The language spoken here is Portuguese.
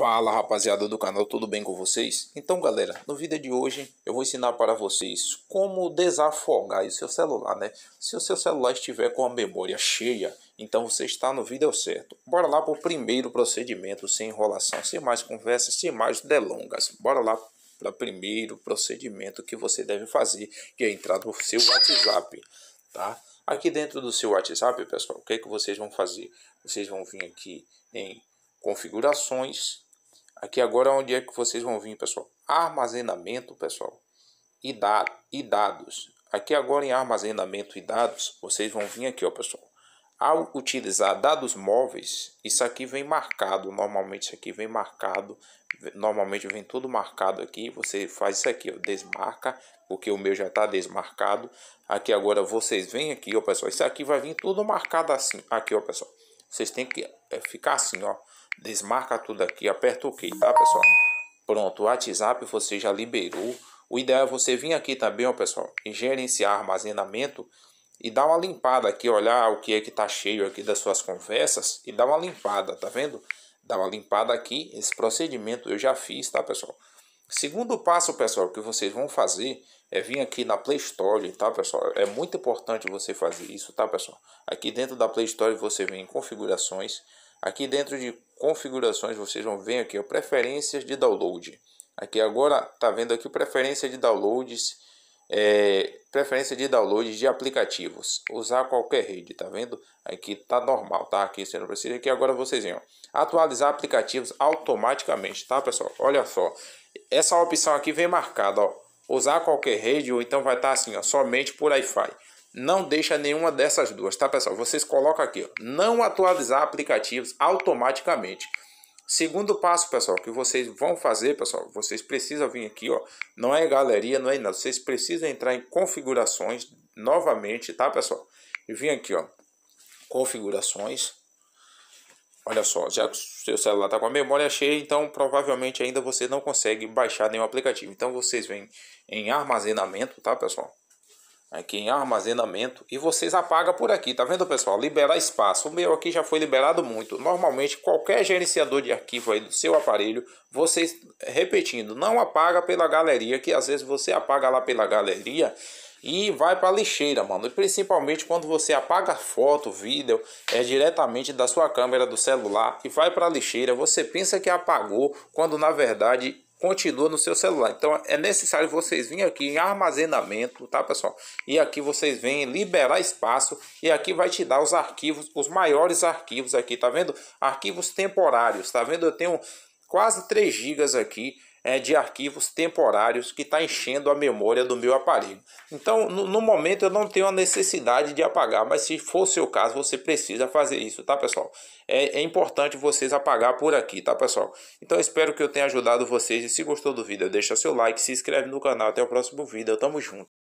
Fala rapaziada do canal, tudo bem com vocês? Então galera, no vídeo de hoje eu vou ensinar para vocês como desafogar o seu celular, né? Se o seu celular estiver com a memória cheia, então você está no vídeo certo. Bora lá para o primeiro procedimento, sem enrolação, sem mais conversas, sem mais delongas. Bora lá para o primeiro procedimento que você deve fazer, que é entrar no seu WhatsApp, tá? Aqui dentro do seu WhatsApp, pessoal, o que, é que vocês vão fazer? Vocês vão vir aqui em configurações, Aqui agora é onde é que vocês vão vir, pessoal? Armazenamento, pessoal, e, da, e dados. Aqui agora em armazenamento e dados, vocês vão vir aqui, ó, pessoal. Ao utilizar dados móveis, isso aqui vem marcado, normalmente isso aqui vem marcado, normalmente vem tudo marcado aqui, você faz isso aqui, ó, desmarca, porque o meu já está desmarcado. Aqui agora vocês vêm aqui, ó, pessoal, isso aqui vai vir tudo marcado assim, aqui, ó, pessoal. Vocês têm que é, ficar assim, ó. Desmarca tudo aqui, aperta o OK, tá, pessoal? Pronto, o WhatsApp você já liberou. O ideal é você vir aqui também, ó, pessoal, e gerenciar armazenamento e dar uma limpada aqui, olhar o que é que tá cheio aqui das suas conversas e dar uma limpada, tá vendo? Dá uma limpada aqui, esse procedimento eu já fiz, tá, pessoal? Segundo passo, pessoal, que vocês vão fazer é vir aqui na Play Store, tá, pessoal? É muito importante você fazer isso, tá, pessoal? Aqui dentro da Play Store você vem em configurações. Aqui dentro de configurações vocês vão ver aqui, ó, preferências de download. Aqui agora tá vendo aqui preferência de downloads, é, preferência de downloads de aplicativos. Usar qualquer rede, tá vendo? Aqui tá normal, tá? Aqui você não precisa. Aqui agora vocês vêm, ó, atualizar aplicativos automaticamente, tá, pessoal? Olha só. Essa opção aqui vem marcada, ó. Usar qualquer rede ou então vai estar tá assim, ó, somente por Wi-Fi. Não deixa nenhuma dessas duas, tá pessoal? Vocês colocam aqui, ó, não atualizar aplicativos automaticamente. Segundo passo, pessoal, que vocês vão fazer, pessoal, vocês precisam vir aqui, ó. Não é galeria, não é nada. Vocês precisam entrar em configurações novamente, tá, pessoal? E vir aqui, ó. Configurações. Olha só, já que o seu celular está com a memória cheia, então provavelmente ainda você não consegue baixar nenhum aplicativo. Então vocês vêm em armazenamento, tá pessoal? Aqui em armazenamento e vocês apagam por aqui, tá vendo pessoal? Liberar espaço. O meu aqui já foi liberado muito. Normalmente qualquer gerenciador de arquivo aí do seu aparelho, vocês, repetindo, não apaga pela galeria, que às vezes você apaga lá pela galeria e vai para lixeira, mano. E principalmente quando você apaga foto, vídeo, é diretamente da sua câmera do celular e vai para lixeira, você pensa que apagou, quando na verdade continua no seu celular. Então é necessário vocês virem aqui em armazenamento, tá pessoal? E aqui vocês vêm liberar espaço e aqui vai te dar os arquivos, os maiores arquivos aqui, tá vendo? Arquivos temporários, tá vendo? Eu tenho quase 3 GB aqui é, de arquivos temporários que está enchendo a memória do meu aparelho. Então, no, no, momento eu não tenho a necessidade de apagar, mas se for seu caso, você precisa fazer isso, tá pessoal? É, é importante vocês apagar por aqui, tá pessoal? Então, espero que eu tenha ajudado vocês e se gostou do vídeo, deixa seu like, se inscreve no canal, até o próximo vídeo, tamo junto!